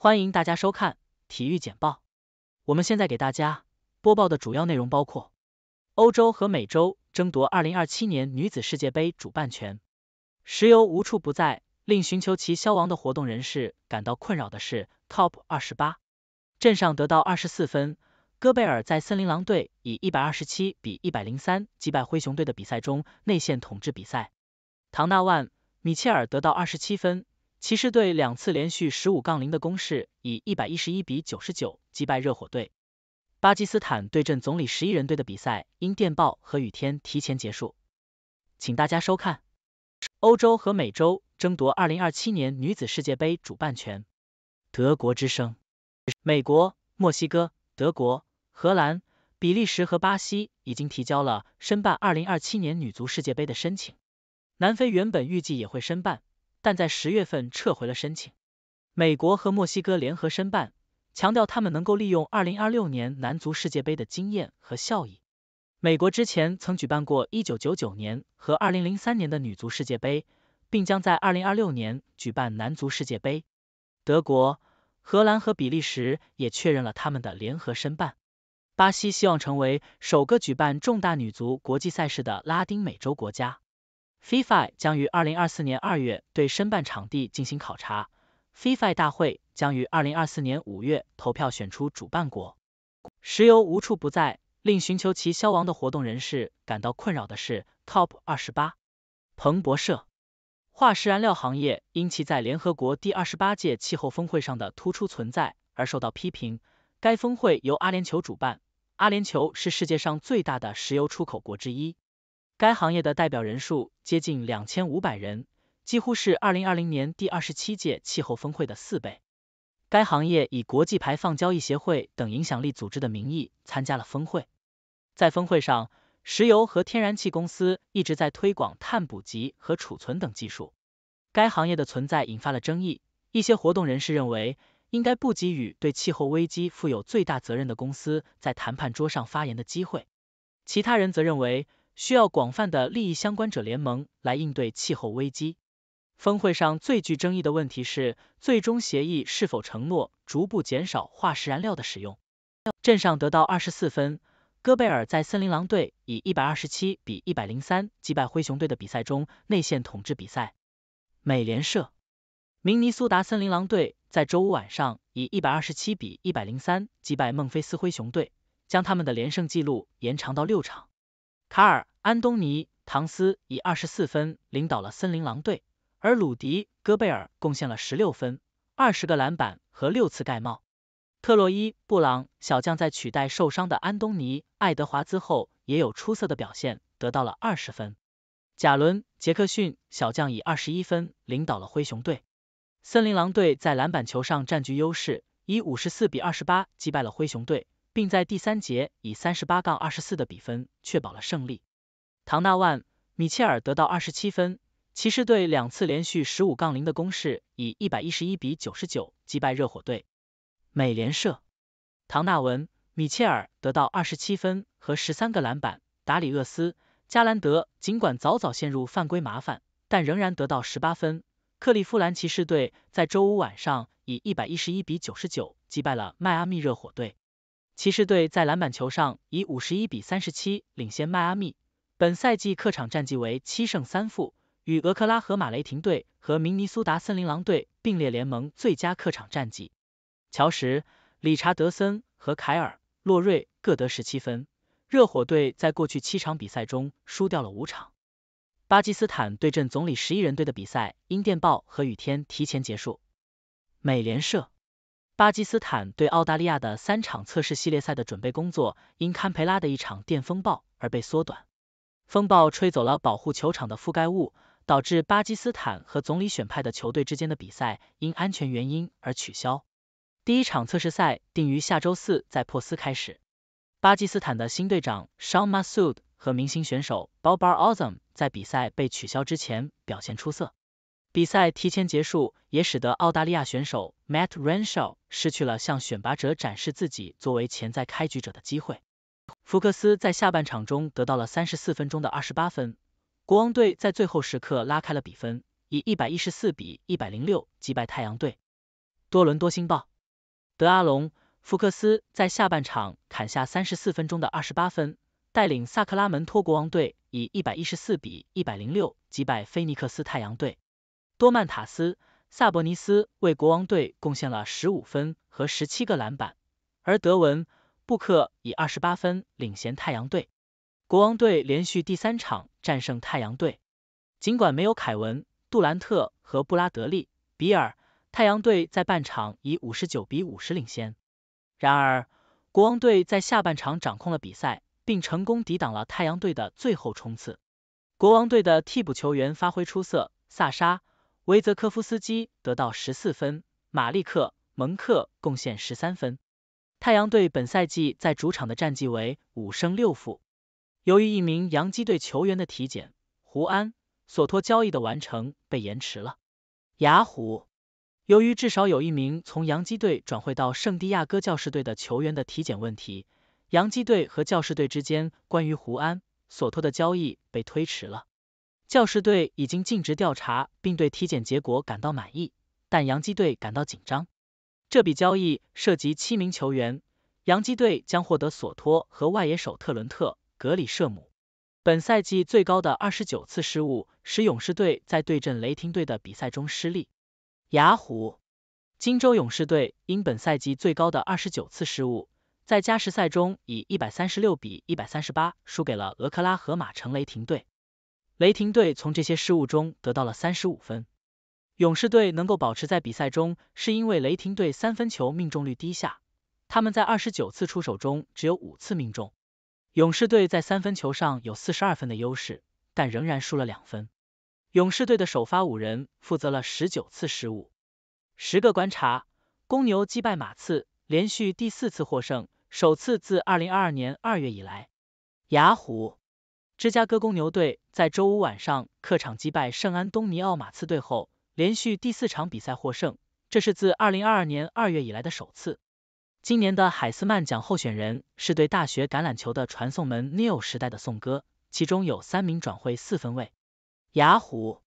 欢迎大家收看体育简报。我们现在给大家播报的主要内容包括：欧洲和美洲争夺二零二七年女子世界杯主办权；石油无处不在，令寻求其消亡的活动人士感到困扰的是，Top 二十八镇上得到二十四分；戈贝尔在森林狼队以一百二十七比一百零三击败灰熊队的比赛中内线统治比赛；唐纳万、米切尔得到二十七分。骑士队两次连续十五杠零的攻势，以一百一十一比九十九击败热火队。巴基斯坦对阵总理十一人队的比赛因电报和雨天提前结束。请大家收看欧洲和美洲争夺二零二七年女子世界杯主办权。德国之声、美国、墨西哥、德国、荷兰、比利时和巴西已经提交了申办二零二七年女足世界杯的申请。南非原本预计也会申办。但在十月份撤回了申请。美国和墨西哥联合申办，强调他们能够利用二零二六年男足世界杯的经验和效益。美国之前曾举办过一九九九年和二零零三年的女足世界杯，并将在二零二六年举办男足世界杯。德国、荷兰和比利时也确认了他们的联合申办。巴西希望成为首个举办重大女足国际赛事的拉丁美洲国家。FIFA 将于二零二四年二月对申办场地进行考察，FIFA 大会将于二零二四年五月投票选出主办国。石油无处不在，令寻求其消亡的活动人士感到困扰的是，Top 二十八。彭博社，化石燃料行业因其在联合国第二十八届气候峰会上的突出存在而受到批评。该峰会由阿联酋主办，阿联酋是世界上最大的石油出口国之一。该行业的代表人数接近两千五百人，几乎是二零二零年第二十七届气候峰会的四倍。该行业以国际排放交易协会等影响力组织的名义参加了峰会。在峰会上，石油和天然气公司一直在推广碳捕集和储存等技术。该行业的存在引发了争议，一些活动人士认为应该不给予对气候危机负有最大责任的公司在谈判桌上发言的机会，其他人则认为。需要广泛的利益相关者联盟来应对气候危机。峰会上最具争议的问题是，最终协议是否承诺逐步减少化石燃料的使用。镇上得到二十四分，戈贝尔在森林狼队以一百二十七比一百零三击败灰熊队的比赛中内线统治比赛。美联社，明尼苏达森林狼队在周五晚上以一百二十七比一百零三击败孟菲斯灰熊队，将他们的连胜纪录延长到六场。卡尔安东尼唐斯以二十四分领导了森林狼队，而鲁迪戈贝尔贡献了十六分、二十个篮板和六次盖帽。特洛伊布朗小将在取代受伤的安东尼爱德华兹后，也有出色的表现，得到了二十分。贾伦杰克逊小将以二十一分领导了灰熊队。森林狼队在篮板球上占据优势，以五十四比二十八击败了灰熊队。并在第三节以三十八杠二十四的比分确保了胜利。唐纳万米切尔得到二十七分，骑士队两次连续十五杠零的攻势以一百一十一比九十九击败热火队。美联社，唐纳文米切尔得到二十七分和十三个篮板，达里厄斯加兰德尽管早早陷入犯规麻烦，但仍然得到十八分。克利夫兰骑士队在周五晚上以一百一十一比九十九击败了迈阿密热火队。骑士队在篮板球上以五十一比三十七领先迈阿密。本赛季客场战绩为七胜三负，与俄克拉荷马雷霆队和明尼苏达森林狼队并列联盟最佳客场战绩。乔什、理查德森和凯尔·洛瑞各得十七分。热火队在过去七场比赛中输掉了五场。巴基斯坦对阵总理十一人队的比赛因电报和雨天提前结束。美联社。巴基斯坦对澳大利亚的三场测试系列赛的准备工作因堪培拉的一场电风暴而被缩短。风暴吹走了保护球场的覆盖物，导致巴基斯坦和总理选派的球队之间的比赛因安全原因而取消。第一场测试赛定于下周四在珀斯开始。巴基斯坦的新队长 s h a n m a s o o d 和明星选手 b o b a r Azam 在比赛被取消之前表现出色。比赛提前结束，也使得澳大利亚选手 Matt Renshaw 失去了向选拔者展示自己作为潜在开局者的机会。福克斯在下半场中得到了三十四分钟的二十八分，国王队在最后时刻拉开了比分，以一百一十四比一百零六击败太阳队。多伦多星报，德阿隆·福克斯在下半场砍下三十四分钟的二十八分，带领萨克拉门托国王队以一百一十四比一百零六击败菲尼克斯太阳队。多曼塔斯·萨博尼斯为国王队贡献了十五分和十七个篮板，而德文·布克以二十八分领衔太阳队。国王队连续第三场战胜太阳队，尽管没有凯文·杜兰特和布拉德利·比尔，太阳队在半场以五十九比五十领先。然而，国王队在下半场掌控了比赛，并成功抵挡了太阳队的最后冲刺。国王队的替补球员发挥出色，萨沙。维泽科夫斯基得到十四分，马利克、蒙克贡献十三分。太阳队本赛季在主场的战绩为五胜六负。由于一名洋基队球员的体检，胡安·索托交易的完成被延迟了。雅虎：由于至少有一名从洋基队转会到圣地亚哥教士队的球员的体检问题，洋基队和教士队之间关于胡安·索托的交易被推迟了。教师队已经尽职调查，并对体检结果感到满意，但洋基队感到紧张。这笔交易涉及七名球员，洋基队将获得索托和外野手特伦特·格里舍姆。本赛季最高的二十九次失误使勇士队在对阵雷霆队的比赛中失利。雅虎，金州勇士队因本赛季最高的二十九次失误，在加时赛中以一百三十六比一百三十八输给了俄克拉荷马城雷霆队。雷霆队从这些失误中得到了三十五分。勇士队能够保持在比赛中，是因为雷霆队三分球命中率低下，他们在二十九次出手中只有五次命中。勇士队在三分球上有四十二分的优势，但仍然输了两分。勇士队的首发五人负责了十九次失误。十个观察：公牛击败马刺，连续第四次获胜，首次自二零二二年二月以来。雅虎。芝加哥公牛队在周五晚上客场击败圣安东尼奥马刺队后，连续第四场比赛获胜，这是自二零二二年二月以来的首次。今年的海斯曼奖候选人是对大学橄榄球的传送门，Neil 时代的颂歌，其中有三名转会四分卫。雅虎，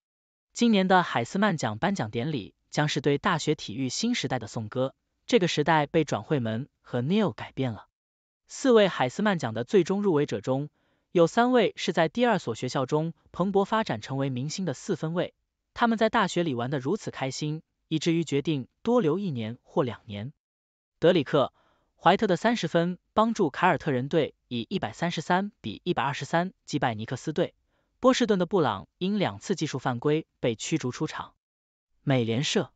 今年的海斯曼奖颁奖典礼将是对大学体育新时代的颂歌，这个时代被转会门和 Neil 改变了。四位海斯曼奖的最终入围者中。有三位是在第二所学校中蓬勃发展成为明星的四分卫，他们在大学里玩得如此开心，以至于决定多留一年或两年。德里克·怀特的三十分帮助凯尔特人队以一百三十三比一百二十三击败尼克斯队。波士顿的布朗因两次技术犯规被驱逐出场。美联社，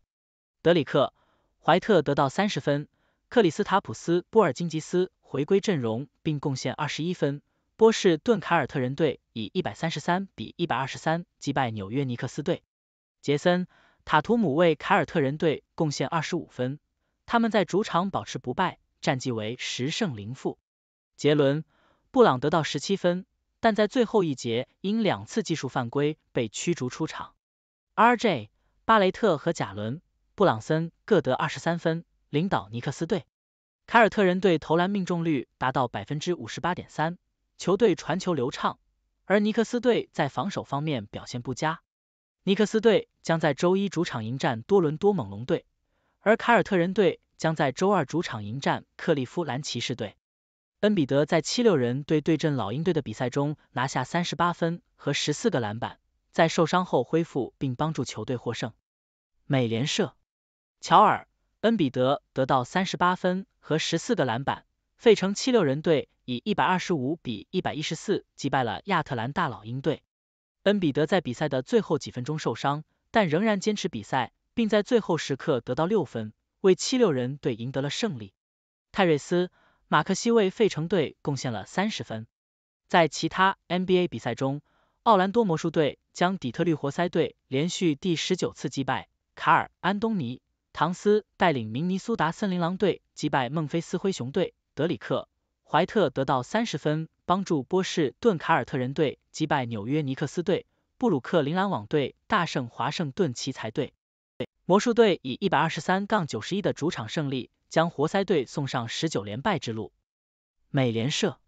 德里克·怀特得到三十分，克里斯塔普斯·波尔津吉斯回归阵容并贡献二十一分。波士顿凯尔特人队以一百三十三比一百二十三击败纽约尼克斯队，杰森塔图姆为凯尔特人队贡献二十五分，他们在主场保持不败，战绩为十胜零负。杰伦布朗得到十七分，但在最后一节因两次技术犯规被驱逐出场。RJ 巴雷特和贾伦布朗森各得二十三分，领导尼克斯队。凯尔特人队投篮命中率达到百分之五十八点三。球队传球流畅，而尼克斯队在防守方面表现不佳。尼克斯队将在周一主场迎战多伦多猛龙队，而凯尔特人队将在周二主场迎战克利夫兰骑士队。恩比德在七六人队对阵老鹰队的比赛中拿下三十八分和十四个篮板，在受伤后恢复并帮助球队获胜。美联社，乔尔·恩比德得到三十八分和十四个篮板。费城七六人队以一百二十五比一百一十四击败了亚特兰大老鹰队。恩比德在比赛的最后几分钟受伤，但仍然坚持比赛，并在最后时刻得到六分，为七六人队赢得了胜利。泰瑞斯·马克西为费城队贡献了三十分。在其他 NBA 比赛中，奥兰多魔术队将底特律活塞队连续第十九次击败。卡尔·安东尼·唐斯带领明尼苏达森林狼队击败孟菲斯灰熊队。德里克·怀特得到三十分，帮助波士顿凯尔特人队击败纽约尼克斯队；布鲁克林篮网队大胜华盛顿奇才队。魔术队以一百二十三杠九十一的主场胜利，将活塞队送上十九连败之路。美联社，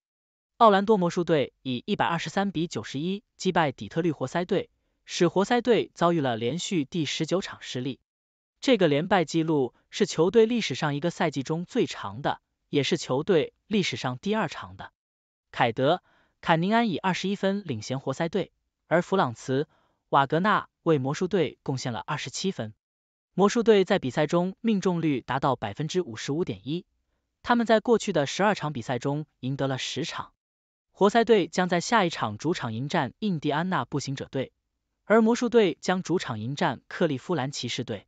奥兰多魔术队以一百二十三比九十一击败底特律活塞队，使活塞队遭遇了连续第十九场失利。这个连败记录是球队历史上一个赛季中最长的。也是球队历史上第二长的。凯德·坎宁安以二十一分领先活塞队，而弗朗茨·瓦格纳为魔术队贡献了二十七分。魔术队在比赛中命中率达到百分之五十五点一，他们在过去的十二场比赛中赢得了十场。活塞队将在下一场主场迎战印第安纳步行者队，而魔术队将主场迎战克利夫兰骑士队。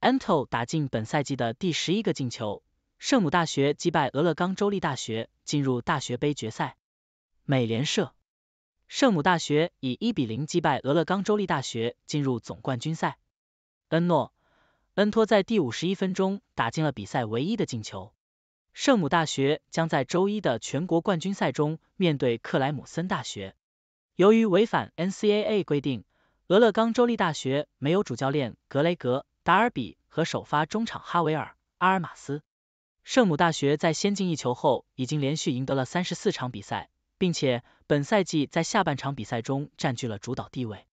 Anto 打进本赛季的第十一个进球。圣母大学击败俄勒冈州立大学进入大学杯决赛。美联社，圣母大学以一比零击败俄勒冈州立大学进入总冠军赛。恩诺恩托在第五十一分钟打进了比赛唯一的进球。圣母大学将在周一的全国冠军赛中面对克莱姆森大学。由于违反 NCAA 规定，俄勒冈州立大学没有主教练格雷格·达尔比和首发中场哈维尔·阿尔马斯。圣母大学在先进一球后，已经连续赢得了三十四场比赛，并且本赛季在下半场比赛中占据了主导地位。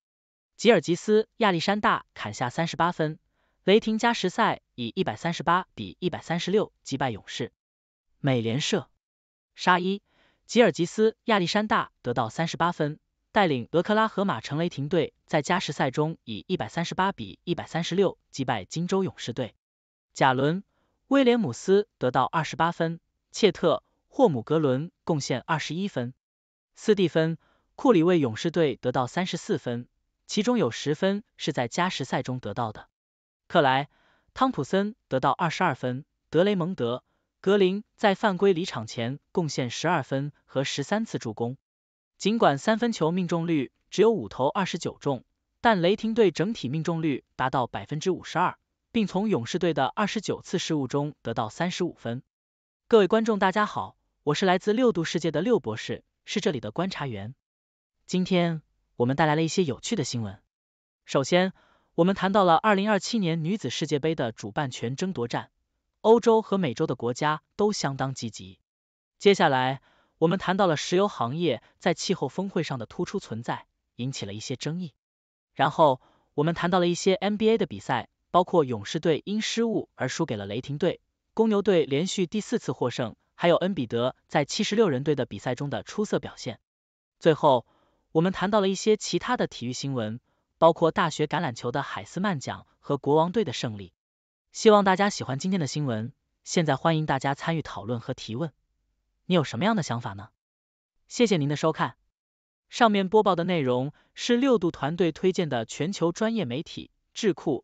吉尔吉斯亚历山大砍下三十八分，雷霆加时赛以一百三十八比一百三十六击败勇士。美联社，沙伊吉尔吉斯亚历山大得到三十八分，带领俄克拉荷马城雷霆队在加时赛中以一百三十八比一百三十六击败金州勇士队。贾伦。威廉姆斯得到二十八分，切特、霍姆格伦贡献二十一分，斯蒂芬·库里为勇士队得到三十四分，其中有十分是在加时赛中得到的。克莱、汤普森得到二十二分，德雷蒙德·格林在犯规离场前贡献十二分和十三次助攻。尽管三分球命中率只有五投二十九中，但雷霆队整体命中率达到百分之五十二。并从勇士队的二十九次失误中得到三十五分。各位观众，大家好，我是来自六度世界的六博士，是这里的观察员。今天我们带来了一些有趣的新闻。首先，我们谈到了二零二七年女子世界杯的主办权争夺战，欧洲和美洲的国家都相当积极。接下来，我们谈到了石油行业在气候峰会上的突出存在，引起了一些争议。然后，我们谈到了一些 NBA 的比赛。包括勇士队因失误而输给了雷霆队，公牛队连续第四次获胜，还有恩比德在七十六人队的比赛中的出色表现。最后，我们谈到了一些其他的体育新闻，包括大学橄榄球的海斯曼奖和国王队的胜利。希望大家喜欢今天的新闻，现在欢迎大家参与讨论和提问，你有什么样的想法呢？谢谢您的收看，上面播报的内容是六度团队推荐的全球专业媒体智库。